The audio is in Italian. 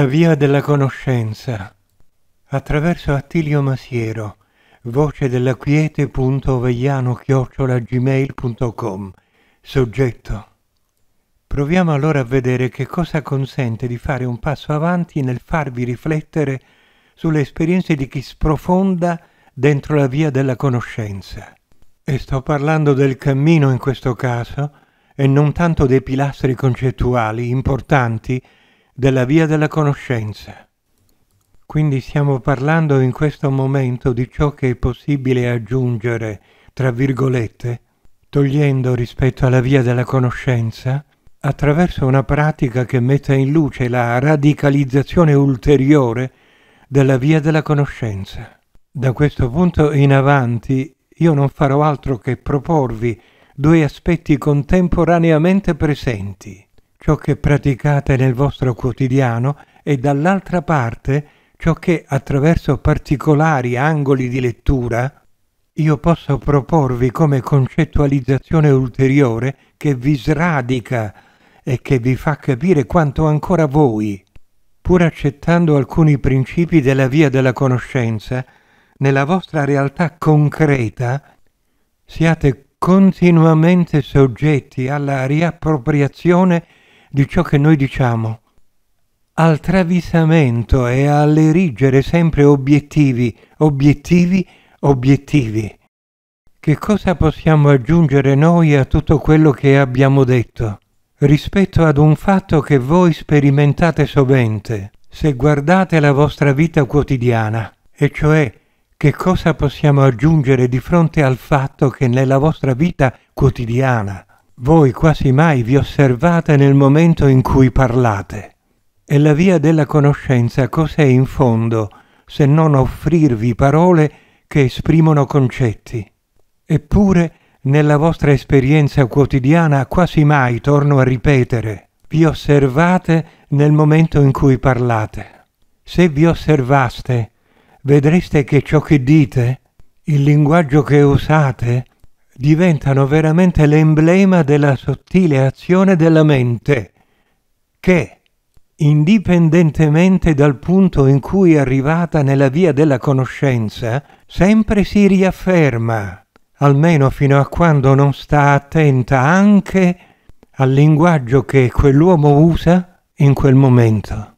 La via della conoscenza attraverso Attilio Masiero voce della quiete.ovegliano-gmail.com Soggetto Proviamo allora a vedere che cosa consente di fare un passo avanti nel farvi riflettere sulle esperienze di chi sprofonda dentro la via della conoscenza. E sto parlando del cammino in questo caso e non tanto dei pilastri concettuali importanti della via della conoscenza. Quindi stiamo parlando in questo momento di ciò che è possibile aggiungere, tra virgolette, togliendo rispetto alla via della conoscenza, attraverso una pratica che metta in luce la radicalizzazione ulteriore della via della conoscenza. Da questo punto in avanti io non farò altro che proporvi due aspetti contemporaneamente presenti ciò che praticate nel vostro quotidiano e dall'altra parte ciò che attraverso particolari angoli di lettura io posso proporvi come concettualizzazione ulteriore che vi sradica e che vi fa capire quanto ancora voi, pur accettando alcuni principi della via della conoscenza, nella vostra realtà concreta siate continuamente soggetti alla riappropriazione di ciò che noi diciamo, al travisamento e all'erigere sempre obiettivi, obiettivi, obiettivi. Che cosa possiamo aggiungere noi a tutto quello che abbiamo detto? Rispetto ad un fatto che voi sperimentate sovente, se guardate la vostra vita quotidiana, e cioè che cosa possiamo aggiungere di fronte al fatto che nella vostra vita quotidiana voi quasi mai vi osservate nel momento in cui parlate. E la via della conoscenza cos'è in fondo se non offrirvi parole che esprimono concetti? Eppure, nella vostra esperienza quotidiana quasi mai, torno a ripetere, vi osservate nel momento in cui parlate. Se vi osservaste, vedreste che ciò che dite, il linguaggio che usate, diventano veramente l'emblema della sottile azione della mente, che, indipendentemente dal punto in cui è arrivata nella via della conoscenza, sempre si riafferma, almeno fino a quando non sta attenta anche al linguaggio che quell'uomo usa in quel momento.